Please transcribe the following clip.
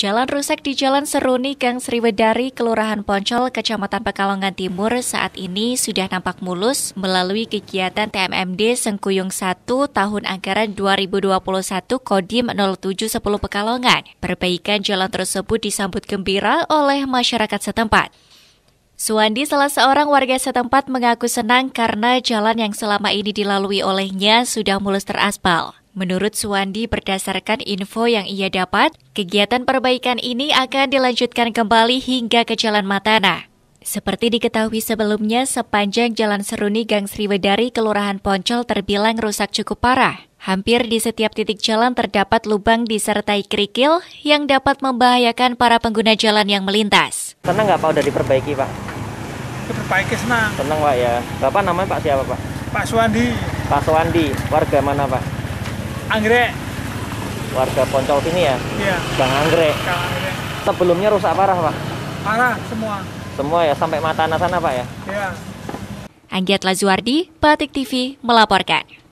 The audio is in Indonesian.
Jalan rusak di Jalan Seruni, Gang Sriwedari, Kelurahan Poncol, Kecamatan Pekalongan Timur saat ini sudah nampak mulus melalui kegiatan TMMD Sengkuyung 1 tahun anggaran 2021 Kodim 0710 Pekalongan. Perbaikan jalan tersebut disambut gembira oleh masyarakat setempat. Suwandi, salah seorang warga setempat mengaku senang karena jalan yang selama ini dilalui olehnya sudah mulus teraspal. Menurut Suwandi, berdasarkan info yang ia dapat, kegiatan perbaikan ini akan dilanjutkan kembali hingga ke Jalan Matana. Seperti diketahui sebelumnya, sepanjang Jalan Seruni Gang Sriwedari, Kelurahan Poncol terbilang rusak cukup parah. Hampir di setiap titik jalan terdapat lubang disertai kerikil yang dapat membahayakan para pengguna jalan yang melintas. Senang nggak Pak udah diperbaiki Pak? Diperbaiki senang. Senang Pak ya. Bapak namanya Pak siapa Pak? Pak Suwandi. Pak Suwandi, warga mana Pak? Anggrek. Warga Poncol sini ya? Iya. Bang Anggrek. Anggrek. Sebelumnya rusak parah, Pak? Parah semua. Semua ya sampai mata sana, Pak ya? Iya. Anggiat Lazuardi, Batik TV melaporkan.